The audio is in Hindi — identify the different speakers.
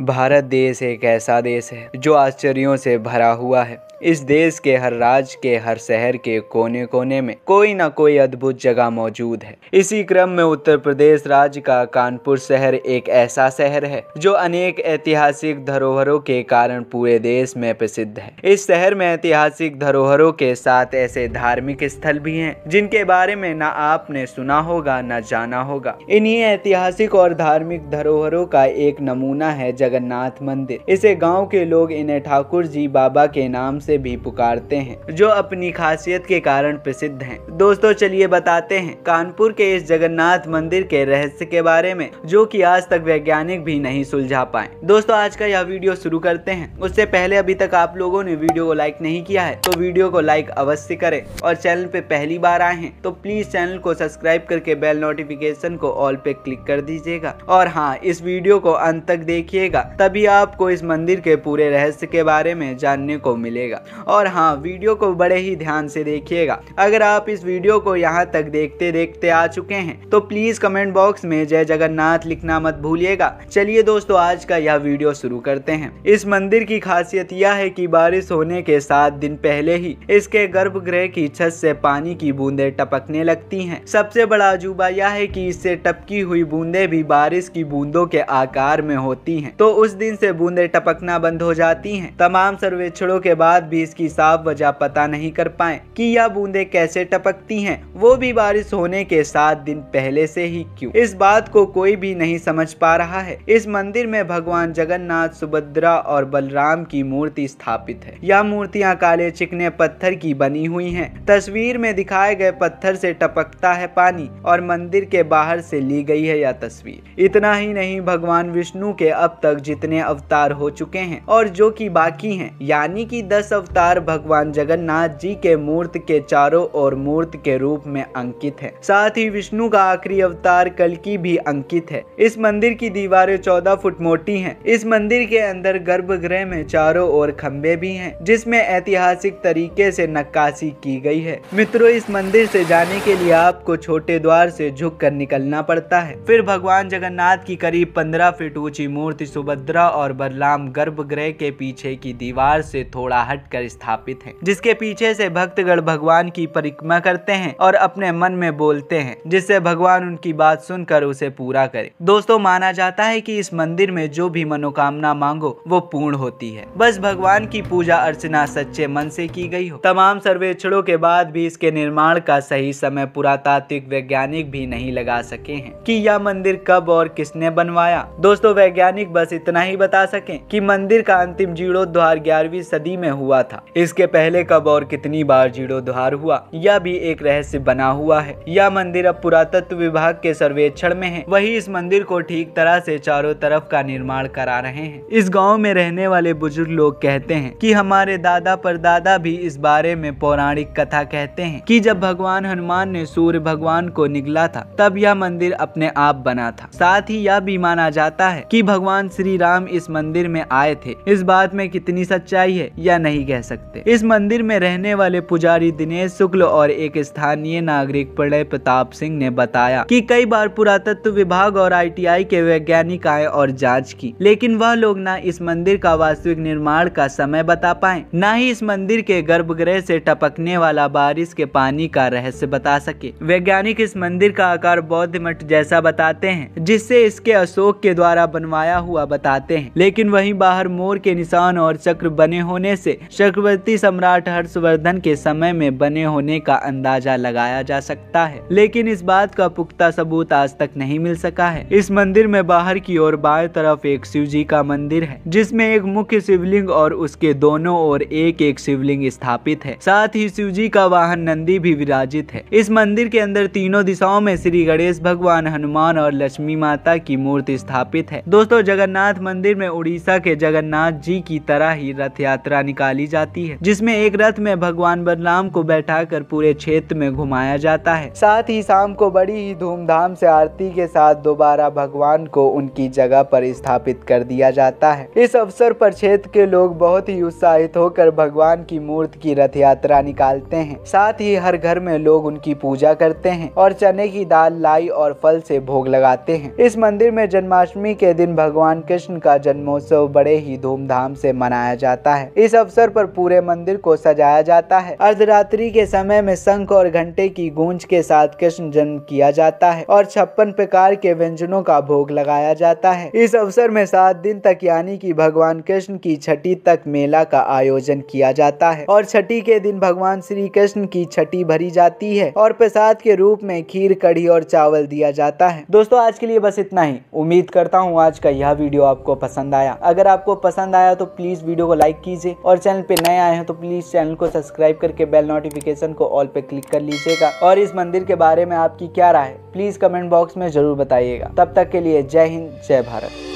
Speaker 1: भारत देश एक ऐसा देश है जो आश्चर्यों से भरा हुआ है इस देश के हर राज्य के हर शहर के कोने कोने में कोई ना कोई अद्भुत जगह मौजूद है इसी क्रम में उत्तर प्रदेश राज्य का कानपुर शहर एक ऐसा शहर है जो अनेक ऐतिहासिक धरोहरों के कारण पूरे देश में प्रसिद्ध है इस शहर में ऐतिहासिक धरोहरों के साथ ऐसे धार्मिक स्थल भी हैं जिनके बारे में न आपने सुना होगा न जाना होगा इन्हीं ऐतिहासिक और धार्मिक धरोहरों का एक नमूना है जगन्नाथ मंदिर इसे गांव के लोग इन्हें ठाकुर जी बाबा के नाम से भी पुकारते हैं जो अपनी खासियत के कारण प्रसिद्ध हैं दोस्तों चलिए बताते हैं कानपुर के इस जगन्नाथ मंदिर के रहस्य के बारे में जो की आज तक वैज्ञानिक भी नहीं सुलझा पाए दोस्तों आज का यह वीडियो शुरू करते हैं उससे पहले अभी तक आप लोगों ने वीडियो को लाइक नहीं किया है तो वीडियो को लाइक अवश्य करें और चैनल पे पहली बार आए हैं तो प्लीज चैनल को सब्सक्राइब करके बेल नोटिफिकेशन को ऑल पे क्लिक कर दीजिएगा और हाँ इस वीडियो को अंत तक देखिएगा कीजिएगा तभी आपको इस मंदिर के पूरे रहस्य के बारे में जानने को मिलेगा और हाँ वीडियो को बड़े ही ध्यान से देखिएगा अगर आप इस वीडियो को यहाँ तक देखते देखते आ चुके हैं तो प्लीज कमेंट बॉक्स में जय जगन्नाथ लिखना मत भूलिएगा चलिए दोस्तों आज का यह वीडियो शुरू करते हैं इस मंदिर की खासियत यह है की बारिश होने के सात दिन पहले ही इसके गर्भगृह की छत से पानी की बूंदे टपकने लगती है सबसे बड़ा अजूबा यह है की इससे टपकी हुई बूंदे भी बारिश की बूंदों के आकार में होती हैं तो तो उस दिन से बूंदे टपकना बंद हो जाती हैं। तमाम सर्वेक्षणों के बाद भी इसकी साफ वजह पता नहीं कर पाए कि यह बूंदे कैसे टपकती हैं, वो भी बारिश होने के सात दिन पहले से ही क्यों इस बात को कोई भी नहीं समझ पा रहा है इस मंदिर में भगवान जगन्नाथ सुभद्रा और बलराम की मूर्ति स्थापित है यह मूर्तियाँ काले चिकने पत्थर की बनी हुई है तस्वीर में दिखाए गए पत्थर से टपकता है पानी और मंदिर के बाहर से ली गई है यह तस्वीर इतना ही नहीं भगवान विष्णु के अब तक तक जितने अवतार हो चुके हैं और जो कि बाकी हैं यानी कि दस अवतार भगवान जगन्नाथ जी के मूर्त के चारों और मूर्त के रूप में अंकित है साथ ही विष्णु का आखिरी अवतार कल की भी अंकित है इस मंदिर की दीवारें चौदह फुट मोटी है इस मंदिर के अंदर गर्भगृह में चारों ओर खम्बे भी है जिसमे ऐतिहासिक तरीके से नक्काशी की गई है मित्रों इस मंदिर से जाने के लिए आपको छोटे द्वार से झुक कर निकलना पड़ता है फिर भगवान जगन्नाथ की करीब पंद्रह फीट ऊंची मूर्ति सुभद्रा और बलराम गर्भगृह के पीछे की दीवार से थोड़ा हटकर स्थापित है जिसके पीछे से भक्तगण भगवान की परिक्रमा करते हैं और अपने मन में बोलते हैं जिससे भगवान उनकी बात सुनकर उसे पूरा करे दोस्तों माना जाता है की इस मंदिर में जो भी मनोकामना मांगो वो पूर्ण होती है बस भगवान की पूजा अर्चना सच्चे मन से की गई हो तमाम सर्वेक्षणों के बाद भी इसके निर्माण का सही समय पुरातात्विक वैज्ञानिक भी नहीं लगा सके हैं कि यह मंदिर कब और किसने बनवाया दोस्तों वैज्ञानिक बस इतना ही बता सकें कि मंदिर का अंतिम जीर्णोद्वार ग्यारहवीं सदी में हुआ था इसके पहले कब और कितनी बार जीर्णोद्वार हुआ यह भी एक रहस्य बना हुआ है यह मंदिर अब पुरातत्व विभाग के सर्वेक्षण में है वही इस मंदिर को ठीक तरह से चारों तरफ का निर्माण करा रहे हैं इस गाँव में रहने वाले बुजुर्ग लोग कहते हैं की हमारे दादा परदादा भी इस बारे में पौराणिक कथा कहते हैं कि जब भगवान हनुमान ने सूर्य भगवान को निगला था तब यह मंदिर अपने आप बना था साथ ही यह भी माना जाता है कि भगवान श्री श्री राम इस मंदिर में आए थे इस बात में कितनी सच्चाई है या नहीं कह सकते इस मंदिर में रहने वाले पुजारी दिनेश शुक्ल और एक स्थानीय नागरिक प्रणय प्रताप सिंह ने बताया कि कई बार पुरातत्व विभाग और आईटीआई के वैज्ञानिक आए और जांच की लेकिन वह लोग न इस मंदिर का वास्तविक निर्माण का समय बता पाए न ही इस मंदिर के गर्भगृह से टपकने वाला बारिश के पानी का रहस्य बता सके वैज्ञानिक इस मंदिर का आकार बौद्ध मठ जैसा बताते हैं जिससे इसके अशोक के द्वारा बनवाया हुआ हुआ बताते हैं लेकिन वहीं बाहर मोर के निशान और चक्र बने होने से चक्रवर्ती सम्राट हर्षवर्धन के समय में बने होने का अंदाजा लगाया जा सकता है लेकिन इस बात का पुख्ता सबूत आज तक नहीं मिल सका है इस मंदिर में बाहर की ओर बाएं तरफ एक शिव जी का मंदिर है जिसमें एक मुख्य शिवलिंग और उसके दोनों ओर एक एक शिवलिंग स्थापित है साथ ही शिव जी का वाहन नंदी भी विराजित है इस मंदिर के अंदर तीनों दिशाओं में श्री गणेश भगवान हनुमान और लक्ष्मी माता की मूर्ति स्थापित है दोस्तों जगन्नाथ जगन्नाथ मंदिर में उड़ीसा के जगन्नाथ जी की तरह ही रथ यात्रा निकाली जाती है जिसमें एक रथ में भगवान बलराम को बैठाकर पूरे क्षेत्र में घुमाया जाता है साथ ही शाम को बड़ी ही धूमधाम से आरती के साथ दोबारा भगवान को उनकी जगह पर स्थापित कर दिया जाता है इस अवसर पर क्षेत्र के लोग बहुत ही उत्साहित होकर भगवान की मूर्ति की रथ यात्रा निकालते हैं साथ ही हर घर में लोग उनकी पूजा करते हैं और चने की दाल लाई और फल से भोग लगाते हैं इस मंदिर में जन्माष्टमी के दिन भगवान रामकृष्ण का जन्मोत्सव बड़े ही धूमधाम से मनाया जाता है इस अवसर पर पूरे मंदिर को सजाया जाता है अर्धरात्रि के समय में शंख और घंटे की गूंज के साथ कृष्ण जन्म किया जाता है और छप्पन प्रकार के व्यंजनों का भोग लगाया जाता है इस अवसर में सात दिन तक यानी कि भगवान कृष्ण की छठी तक मेला का आयोजन किया जाता है और छठी के दिन भगवान श्री कृष्ण की छठी भरी जाती है और प्रसाद के रूप में खीर कढ़ी और चावल दिया जाता है दोस्तों आज के लिए बस इतना ही उम्मीद करता हूँ आज का यह वीडियो वीडियो आपको पसंद आया अगर आपको पसंद आया तो प्लीज़ वीडियो को लाइक कीजिए और चैनल पे नए आए हैं तो प्लीज़ चैनल को सब्सक्राइब करके बेल नोटिफिकेशन को ऑल पे क्लिक कर लीजिएगा और इस मंदिर के बारे में आपकी क्या राय प्लीज़ कमेंट बॉक्स में ज़रूर बताइएगा तब तक के लिए जय हिंद जय भारत